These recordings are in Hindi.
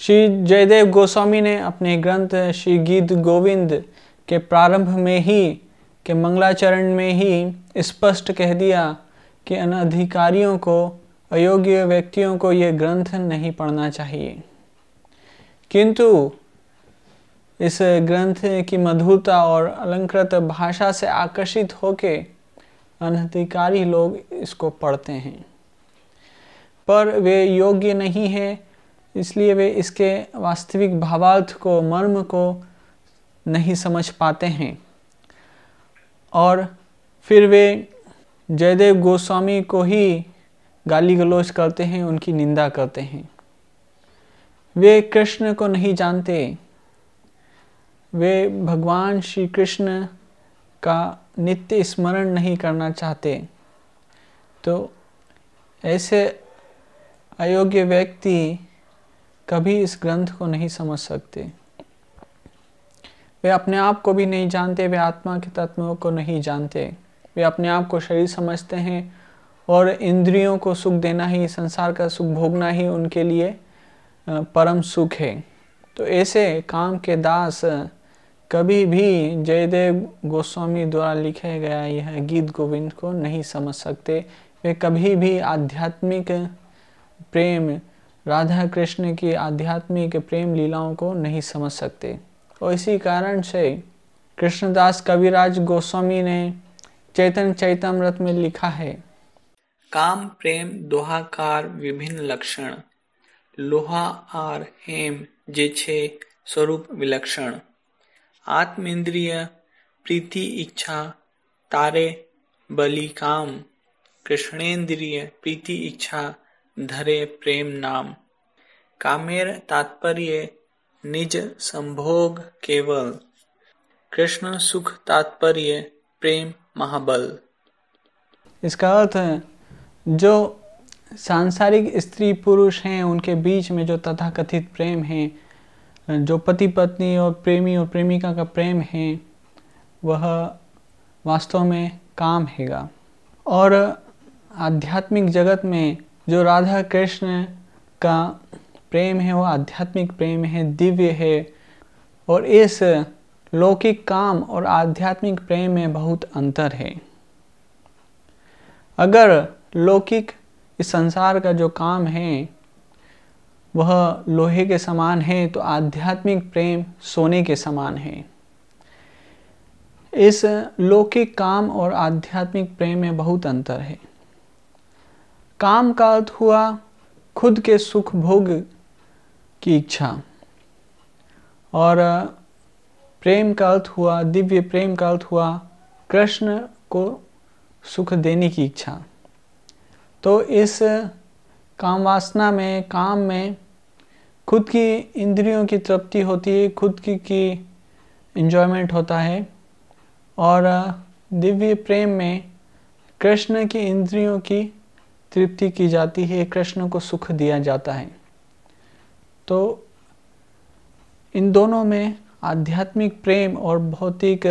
श्री जयदेव गोस्वामी ने अपने ग्रंथ श्री गीत गोविंद के प्रारंभ में ही के मंगलाचरण में ही स्पष्ट कह दिया कि अनधिकारियों को अयोग्य व्यक्तियों को ये ग्रंथ नहीं पढ़ना चाहिए किंतु इस ग्रंथ की मधुरता और अलंकृत भाषा से आकर्षित होके अनधिकारी लोग इसको पढ़ते हैं पर वे योग्य नहीं हैं इसलिए वे इसके वास्तविक भावार्थ को मर्म को नहीं समझ पाते हैं और फिर वे जयदेव गोस्वामी को ही गाली गलोच करते हैं उनकी निंदा करते हैं वे कृष्ण को नहीं जानते वे भगवान श्री कृष्ण का नित्य स्मरण नहीं करना चाहते तो ऐसे अयोग्य व्यक्ति कभी इस ग्रंथ को नहीं समझ सकते वे अपने आप को भी नहीं जानते वे आत्मा के तत्वों को नहीं जानते वे अपने आप को शरीर समझते हैं और इंद्रियों को सुख देना ही संसार का सुख भोगना ही उनके लिए परम सुख है तो ऐसे काम के दास कभी भी जयदेव गोस्वामी द्वारा लिखा गया यह गीत गोविंद को नहीं समझ सकते वे कभी भी आध्यात्मिक प्रेम राधा कृष्ण की आध्यात्मिक प्रेम लीलाओं को नहीं समझ सकते और इसी कारण से कृष्णदास कविराज गोस्वामी ने चैतन चैतमृत में लिखा है काम प्रेम दोहाकार विभिन्न लक्षण लोहा आर हेम जे छे स्वरूप विलक्षण इंद्रिय प्रीति इच्छा तारे बलि काम कृष्णेन्द्रिय प्रीति इच्छा धरे प्रेम नाम कामेर तात्पर्य निज संभोग केवल कृष्ण सुख तात्पर्य प्रेम महाबल इसका अर्थ है जो सांसारिक स्त्री पुरुष हैं उनके बीच में जो तथाकथित प्रेम है जो पति पत्नी और प्रेमी और प्रेमिका का प्रेम है वह वास्तव में काम हैगा और आध्यात्मिक जगत में जो राधा कृष्ण का प्रेम है वो आध्यात्मिक प्रेम है दिव्य है और इस लौकिक काम और आध्यात्मिक प्रेम में बहुत अंतर है अगर लौकिक इस संसार का जो काम है वह लोहे के समान है तो आध्यात्मिक प्रेम सोने के समान है इस लौकिक काम और आध्यात्मिक प्रेम में बहुत अंतर है काम का अर्थ हुआ खुद के सुख भोग की इच्छा और प्रेम का अर्थ हुआ दिव्य प्रेम का अर्थ हुआ कृष्ण को सुख देने की इच्छा तो इस काम वासना में काम में खुद की इंद्रियों की तृप्ति होती है खुद की की इन्जॉयमेंट होता है और दिव्य प्रेम में कृष्ण की इंद्रियों की तृप्ति की जाती है कृष्ण को सुख दिया जाता है तो इन दोनों में आध्यात्मिक प्रेम और भौतिक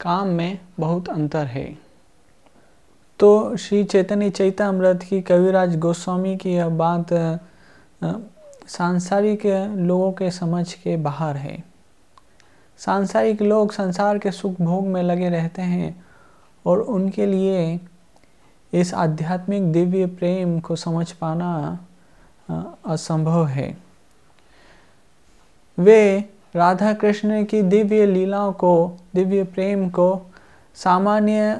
काम में बहुत अंतर है तो श्री चैतन्य चैतामृत की कविराज गोस्वामी की यह बात सांसारिक लोगों के समझ के बाहर है सांसारिक लोग संसार के सुख भोग में लगे रहते हैं और उनके लिए इस आध्यात्मिक दिव्य प्रेम को समझ पाना असंभव है वे राधा कृष्ण की दिव्य लीलाओं को दिव्य प्रेम को सामान्य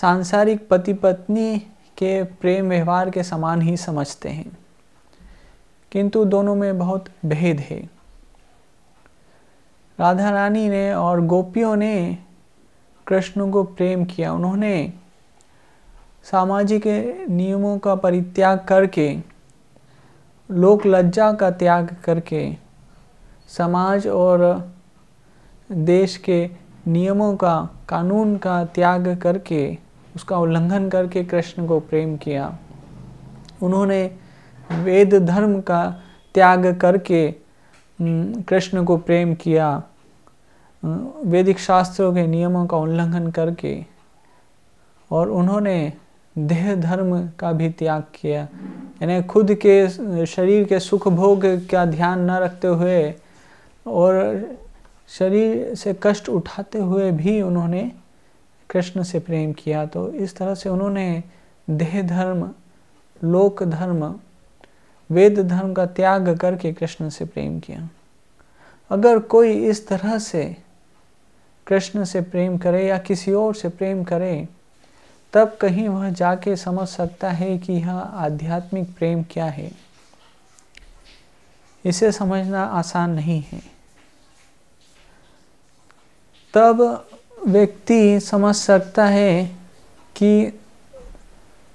सांसारिक पति पत्नी के प्रेम व्यवहार के समान ही समझते हैं किंतु दोनों में बहुत भेद है राधा रानी ने और गोपियों ने कृष्ण को प्रेम किया उन्होंने सामाजिक नियमों का परित्याग करके लोक लज्जा का त्याग करके समाज और देश के नियमों का कानून का त्याग करके उसका उल्लंघन करके कृष्ण को प्रेम किया उन्होंने वेद धर्म का त्याग करके कृष्ण को प्रेम किया वैदिक शास्त्रों के नियमों का उल्लंघन करके और उन्होंने देह धर्म का भी त्याग किया यानी खुद के शरीर के सुख भोग का ध्यान न रखते हुए और शरीर से कष्ट उठाते हुए भी उन्होंने कृष्ण से प्रेम किया तो इस तरह से उन्होंने देह धर्म लोक धर्म वेद धर्म का त्याग करके कृष्ण से प्रेम किया अगर कोई इस तरह से कृष्ण से प्रेम करे या किसी और से प्रेम करे तब कहीं वह जाके समझ सकता है कि यह आध्यात्मिक प्रेम क्या है इसे समझना आसान नहीं है तब व्यक्ति समझ सकता है कि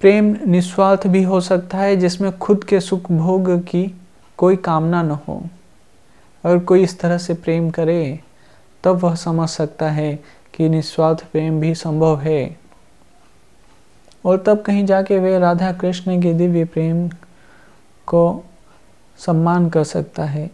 प्रेम निस्वार्थ भी हो सकता है जिसमें खुद के सुख भोग की कोई कामना न हो और कोई इस तरह से प्रेम करे तब वह समझ सकता है कि निस्वार्थ प्रेम भी संभव है और तब कहीं जाके वे राधा कृष्ण के दिव्य प्रेम को सम्मान कर सकता है